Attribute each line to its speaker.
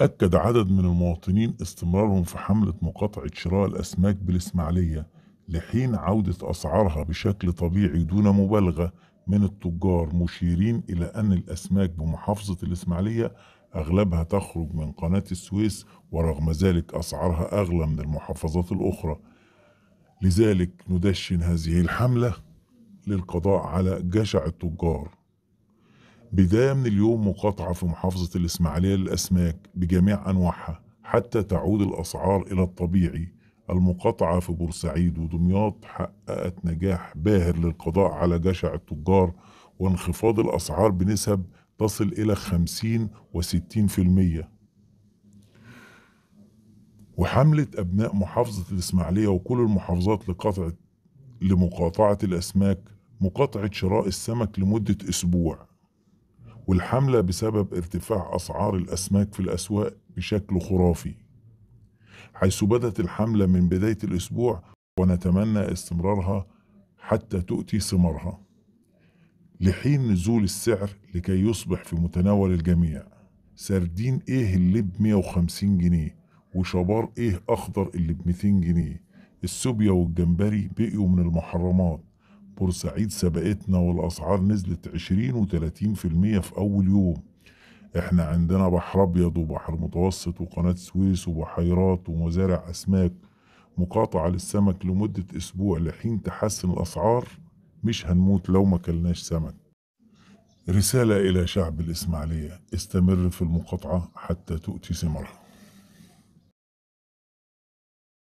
Speaker 1: أكد عدد من المواطنين استمرارهم في حملة مقاطعة شراء الأسماك بالإسماعيلية لحين عودة أسعارها بشكل طبيعي دون مبالغة من التجار مشيرين إلى أن الأسماك بمحافظة الإسماعيلية أغلبها تخرج من قناة السويس ورغم ذلك أسعارها أغلى من المحافظات الأخرى لذلك ندشن هذه الحملة للقضاء على جشع التجار بداية من اليوم مقاطعة في محافظة الإسماعيلية للأسماك بجميع أنواعها حتى تعود الأسعار إلى الطبيعي المقاطعة في بورسعيد ودمياط حققت نجاح باهر للقضاء على جشع التجار وانخفاض الأسعار بنسب تصل إلى 50 و60% في المية وحملة أبناء محافظة الإسماعيلية وكل المحافظات لقطع لمقاطعة الأسماك مقاطعة شراء السمك لمدة أسبوع والحملة بسبب ارتفاع أسعار الأسماك في الأسواق بشكل خرافي حيث بدت الحملة من بداية الأسبوع ونتمنى استمرارها حتى تؤتي ثمارها لحين نزول السعر لكي يصبح في متناول الجميع سردين ايه اللي ب 150 جنيه وشبار ايه اخضر اللي ب 200 جنيه السوبيا والجمبري بقيوا من المحرمات بورسعيد سبقتنا والأسعار نزلت 20 و30% في أول يوم احنا عندنا بحر أبيض وبحر متوسط وقناة سويس وبحيرات ومزارع أسماك مقاطعة للسمك لمدة أسبوع لحين تحسن الأسعار مش هنموت لو ما كلناش سمك رسالة إلى شعب الإسماعيلية استمر في المقاطعة حتى تؤتي ثمرها